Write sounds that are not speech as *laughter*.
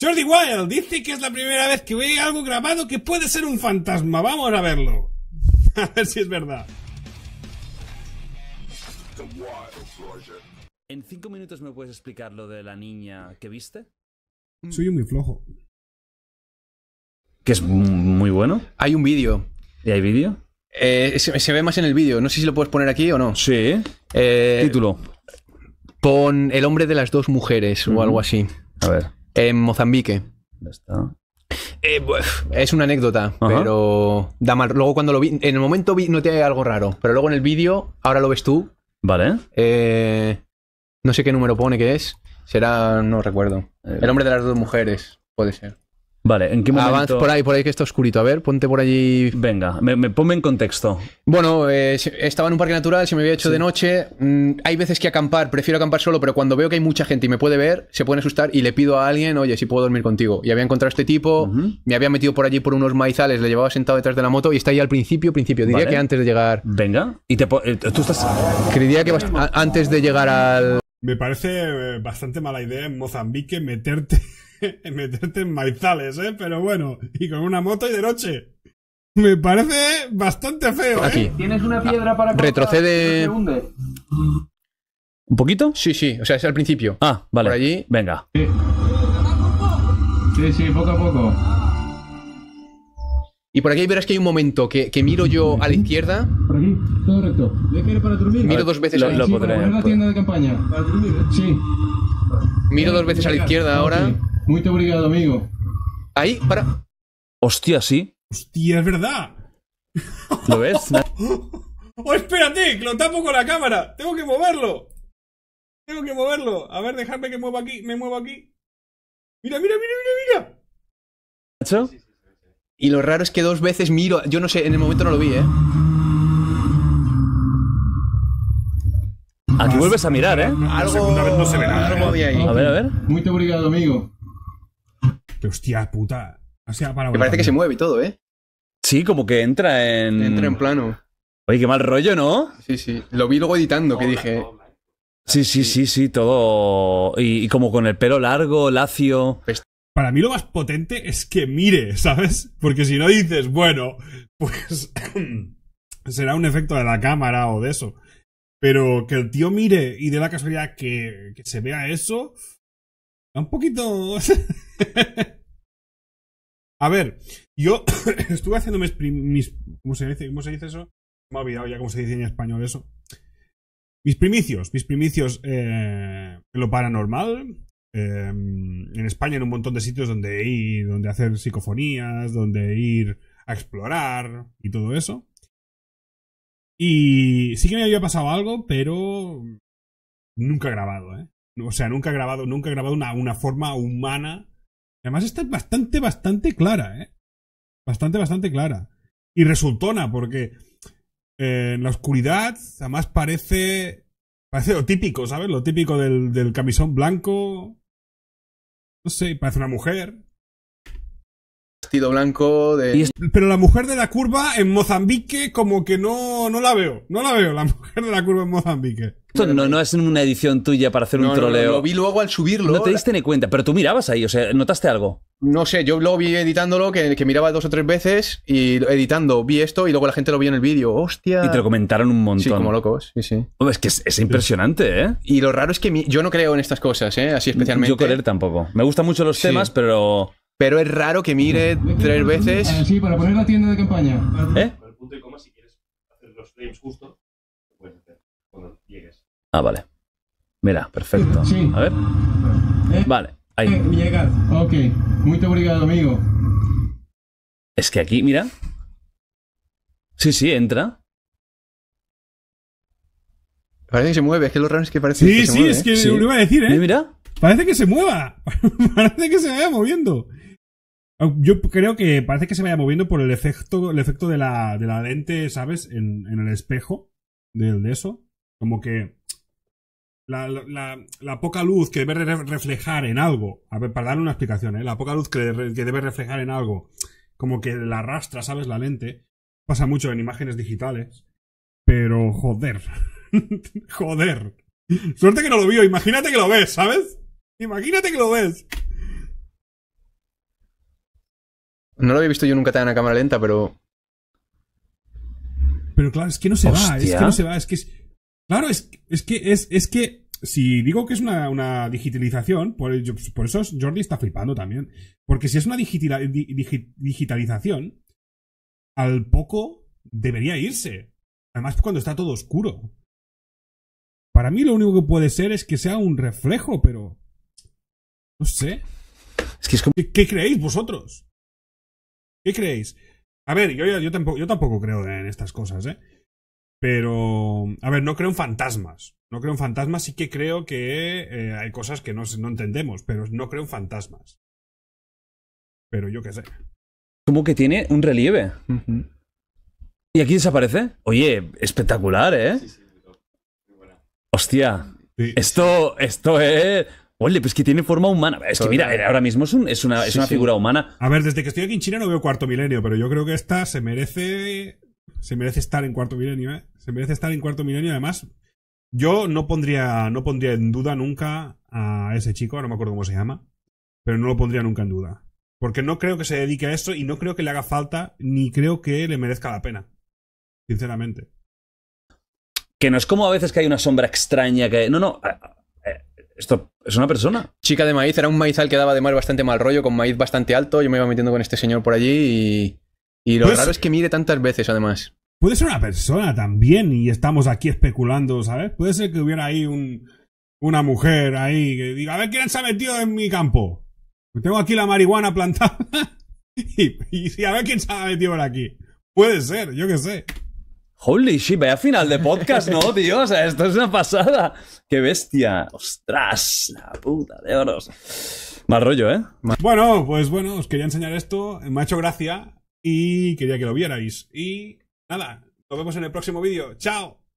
Jordi Wild dice que es la primera vez que ve algo grabado que puede ser un fantasma. Vamos a verlo. *laughs* A ver si es verdad. ¿En cinco minutos me puedes explicar lo de la niña que viste? Mm. Soy muy flojo. Que es muy bueno. Hay un vídeo. ¿Y hay vídeo? Eh, se, ve más en el vídeo. No sé si lo puedes poner aquí o no. Sí. Eh, Título. Pon El hombre de las dos mujeres o algo así. A ver. En Mozambique. está. Eh, es una anécdota, pero da mal. Luego cuando lo vi, en el momento vi, algo raro, pero luego en el vídeo, ahora lo ves tú. Vale. Eh, no sé qué número pone que es. Será, no recuerdo. Eh. El hombre de las dos mujeres, puede ser. Vale, ¿en qué momento? Avanz por ahí, por ahí que está oscurito. A ver, ponte por allí. Venga, me, ponme en contexto. Bueno, eh, estaba en un parque natural, se me había hecho de noche. Mm, hay veces que acampar, prefiero acampar solo, pero cuando veo que hay mucha gente y me puede ver, se pueden asustar y le pido a alguien, oye, si puedo dormir contigo. Y había encontrado este tipo, me había metido por allí por unos maizales, le llevaba sentado detrás de la moto y está ahí al principio, principio. Diría que antes de llegar. Venga, y te eh, tú estás. Creería que antes de llegar al. Me parece eh, bastante mala idea en Mozambique meterte *laughs* meterte en maizales, ¿eh? Pero bueno, y con una moto y de noche. Me parece bastante feo, Aquí. ¿eh? ¿Tienes una piedra para... Retrocede... ¿Un poquito? Sí, sí, o sea, es al principio. Ah, vale. Por allí. Venga. Sí. sí, poco a poco. Y por aquí verás que hay un momento que, miro yo a la izquierda. Por aquí, todo recto. para dormir. Miro dos veces a la izquierda. tienda de campaña. Para dormir. Sí. Miro dos veces a la izquierda ahora. Muy obrigado, amigo. Ahí, para. Hostia, sí. Hostia, es verdad. ¿Lo ves? *laughs* ¡Oh, espérate! ¡Lo tapo con la cámara! ¡Tengo que moverlo! ¡Tengo que moverlo! A ver, dejadme que mueva aquí. Me muevo aquí. ¡Mira, mira, mira, mira, mira! mira Y lo raro es que dos veces miro. Yo no sé, en el momento no lo vi, ¿eh? Aquí vuelves a mirar, ¿eh? Algo, no se ve nada, ahí. A ver, a ver. Muy te obrigado, amigo hostia puta. Me parece que se mueve y todo, ¿eh? Sí, como que entra en. Entra en plano. Oye, qué mal rollo, ¿no? Sí, sí. Lo vi luego editando, que dije. sí, sí, sí, sí, todo. Y, como con el pelo largo, lacio. Pues- Para mí lo más potente es que mire, ¿sabes? Porque si no dices, bueno, pues. *clears throat* será un efecto de la cámara o de eso. Pero que el tío mire y de la casualidad que se vea eso. Un poquito... *laughs* A ver, yo *coughs* estuve haciendo mis, ¿cómo, se dice, ¿Cómo se dice eso? Me he olvidado ya cómo se dice en español eso. Mis primicios, mis primicios eh, en lo paranormal. Em, en España, en un montón de sitios donde ir, donde hacer psicofonías, donde ir a explorar y todo eso. Y sí que me había pasado algo, pero nunca grabado, ¿eh? O sea, nunca ha grabado, nunca grabado una, una forma humana. Además está bastante, bastante clara, ¿eh? Bastante, bastante clara. Y resultona, porque eh, en la oscuridad, además parece... Parece lo típico, ¿sabes? Lo típico del, del camisón blanco. No sé, parece una mujer vestido blanco de... Pero la mujer de la curva en Mozambique como que no, no la veo. No la veo, la *laughs* mujer de la curva en Mozambique. Esto no, no es una edición tuya para hacer un troleo. No, lo vi luego al subirlo. No te diste ni cuenta, pero tú mirabas ahí, o sea, ¿notaste algo? No sé, yo lo vi editándolo, que, miraba dos o tres veces y editando vi esto y luego la gente lo vio en el vídeo. ¡Hostia! Y te lo comentaron un montón. Sí, como locos, sí, sí. es que es, impresionante, ¿eh? Y lo raro es que yo no creo en estas cosas, ¿eh? Así especialmente. Yo querer tampoco. Me gustan mucho los temas, pero... Pero es raro que mire tres veces... Sí, para poner la tienda de campaña. ¿Eh? El punto y coma si quieres hacer los frames justo. Ah, vale. Mira, perfecto. Sí. A ver. Eh, vale, ahí. Eh, llegas. Ok. Muy obrigado, amigo. Es que aquí, mira. Sí, sí, entra. Parece que se mueve, es que lo raro es que parece que se mueve. ¿eh? Sí, sí, es que lo iba a decir, ¿eh? mira. Parece que se mueva. *laughs* parece que se vaya moviendo. Yo creo que parece que se vaya moviendo por el efecto, el efecto de la, de la lente, ¿sabes? En, en el espejo del de eso. Como que la, poca luz que debe reflejar en algo, a ver, para darle una explicación, ¿eh? la poca luz que, debe reflejar en algo, como que la arrastra, ¿sabes? La lente, pasa mucho en imágenes digitales, pero joder, *laughs* joder. Suerte que no lo vio, imagínate que lo ves, ¿sabes? Imagínate que lo ves. No lo había visto yo nunca tan a cámara lenta, pero... Pero claro, es que no se va, es que no se va, es que... Es Claro, es, es que es, es que si digo que es una, una digitalización, por, eso Jordi está flipando también. Porque si es una digitalización, al poco debería irse. Además, cuando está todo oscuro. Para mí lo único que puede ser es que sea un reflejo, pero... No sé. Es que es como... ¿Qué, creéis vosotros? ¿Qué creéis? A ver, tampoco, yo tampoco creo en estas cosas, ¿eh? Pero, a ver, no creo en fantasmas. No creo en fantasmas, sí que creo que eh, hay cosas que no, entendemos, pero no creo en fantasmas. Pero yo qué sé. Como que tiene un relieve. ¿Y aquí desaparece? Oye, espectacular, ¿eh? Sí, sí, Hostia. Esto, esto es... Oye, pues que tiene forma humana. Es que mira, ahora mismo es una, es una figura humana. A ver, desde que estoy aquí en China no veo cuarto milenio, pero yo creo que esta se merece se merece estar en cuarto milenio, ¿eh? Se merece estar en cuarto milenio, además. Yo no pondría, no pondría en duda nunca a ese chico, no me acuerdo cómo se llama, pero no lo pondría nunca en duda. Porque no creo que se dedique a esto y no creo que le haga falta, ni creo que le merezca la pena. Sinceramente. Que no es como a veces que hay una sombra extraña que. No, no. Eh, eh, esto es una persona. Chica de maíz, era un maizal que daba de mal bastante mal rollo, con maíz bastante alto. Yo me iba metiendo con este señor por allí y y lo pues raro es que mire tantas veces, además. Puede ser una persona también, y estamos aquí especulando, ¿sabes? Puede ser que hubiera ahí un, una mujer ahí que diga, a ver quién se ha metido en mi campo. Pues tengo aquí la marihuana plantada. *laughs* y, y, a ver quién se ha metido por aquí. Puede ser, yo qué sé. Holy shit, vaya final de podcast, ¿no, *laughs* tío? O sea, esto es una pasada. ¡Qué bestia! ¡Ostras! La puta de oros. Más rollo, ¿eh? Bueno, pues bueno, os quería enseñar esto. Me ha hecho gracia y quería que lo vierais. Y nada, nos vemos en el próximo vídeo. ¡Chao!